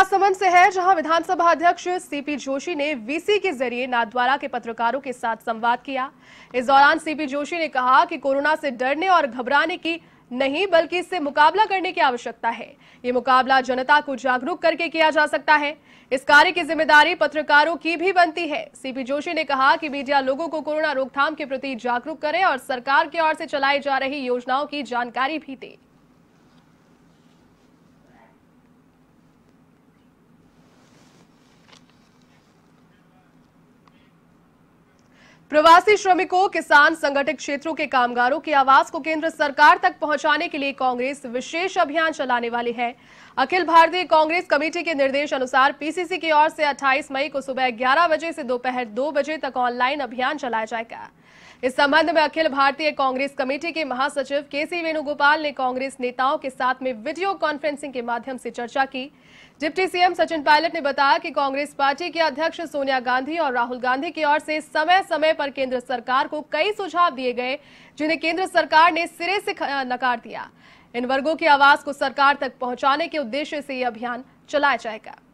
राजसमंद से है जहां विधानसभा अध्यक्ष सीपी जोशी ने वीसी के जरिए नाथद्वारा के पत्रकारों के साथ संवाद किया इस दौरान सीपी जोशी ने कहा कि कोरोना से डरने और घबराने की नहीं बल्कि इससे मुकाबला करने की आवश्यकता है ये मुकाबला जनता को जागरूक करके किया जा सकता है इस कार्य की जिम्मेदारी पत्रकारों की भी बनती है सीपी जोशी ने कहा कि मीडिया लोगों को कोरोना रोकथाम के प्रति जागरूक करे और सरकार की ओर से चलाई जा रही योजनाओं की जानकारी भी दे प्रवासी श्रमिकों किसान संगठित क्षेत्रों के कामगारों की आवाज को केंद्र सरकार तक पहुंचाने के लिए कांग्रेस विशेष अभियान चलाने वाली है अखिल भारतीय कांग्रेस कमेटी के निर्देश अनुसार पीसीसी की ओर से 28 मई को सुबह 11 बजे से दोपहर 2 बजे तक ऑनलाइन अभियान चलाया जाएगा इस संबंध में अखिल भारतीय कांग्रेस कमेटी के महासचिव के सी वेणुगोपाल ने कांग्रेस नेताओं के साथ में वीडियो कॉन्फ्रेंसिंग के माध्यम से चर्चा की डिप्टी सीएम सचिन पायलट ने बताया कि कांग्रेस पार्टी के अध्यक्ष सोनिया गांधी और राहुल गांधी की ओर से समय समय पर केंद्र सरकार को कई सुझाव दिए गए जिन्हें केंद्र सरकार ने सिरे से नकार दिया इन वर्गों की आवाज को सरकार तक पहुंचाने के उद्देश्य से यह अभियान चलाया जाएगा